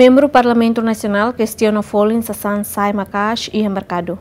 Membro Parlamento Nacional questionou Folin Sasan Sai Makash e embarcado.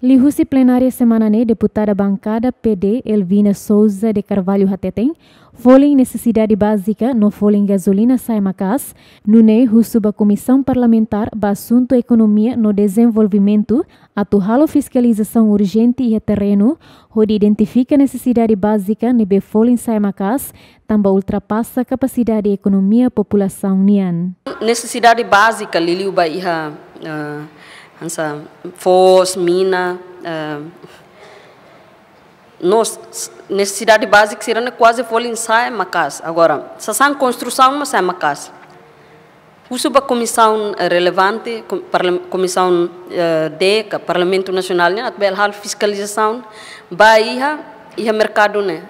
Lihusi plenária semana ne deputada bancada PD Elvina Souza de Carvalho Hateteng, folem necessidade básica no folem gasolina sai macas, nune ba comissão parlamentar ba assunto economia no desenvolvimento, atuhalo fiscalização urgente e terreno, onde identifica necessidade básica be folem sai macas, também ultrapassa capacidade economia população nian. Necessidade básica liliuba iha uh essa Foz, Mina. Uh, é, nós, necessidade básica será é quase folha sai macas. Agora, se são construção, mas sai é macas. Uso para comissão eh, relevante, comissão uh, eh, DECA, Parlamento Nacional, né, a fiscalização, Bahia, ia mercado né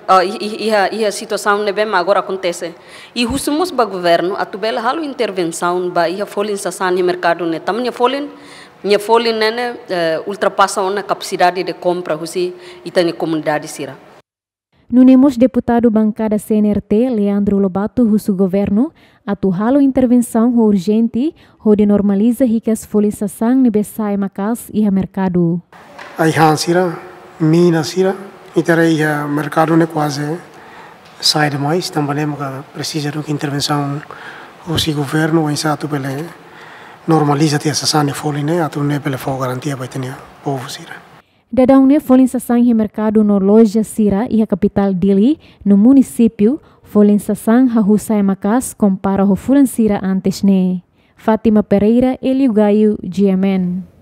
ia, ia situação né bem agora acontece e husmos ba governo bela halo intervenção ba ia folin sasan ia mercado né tamnya folin nya folin né, né ultrapassa a capacidade de compra husi itani comunidade sira Nunemos deputado bancada CNRT Leandro Lobato husu governo atu halo intervenção ho urgente ho de normaliza ricas folin sasan ne besai makas ia mercado Ai sira, mina sira Enterei a mercado né quase sai demais, também é precisa de intervenção do governo, o insato pela normaliza tia sasane foli né, atu né pela fo garantia vai ter né? povo sira. Dadang ne folin sasang he mercado no loja sira e a capital Dili, no município, folin sasang ha husai makas compara ho fulan sira antes ne. Né? Fatima Pereira, Elio Gaio, GMN.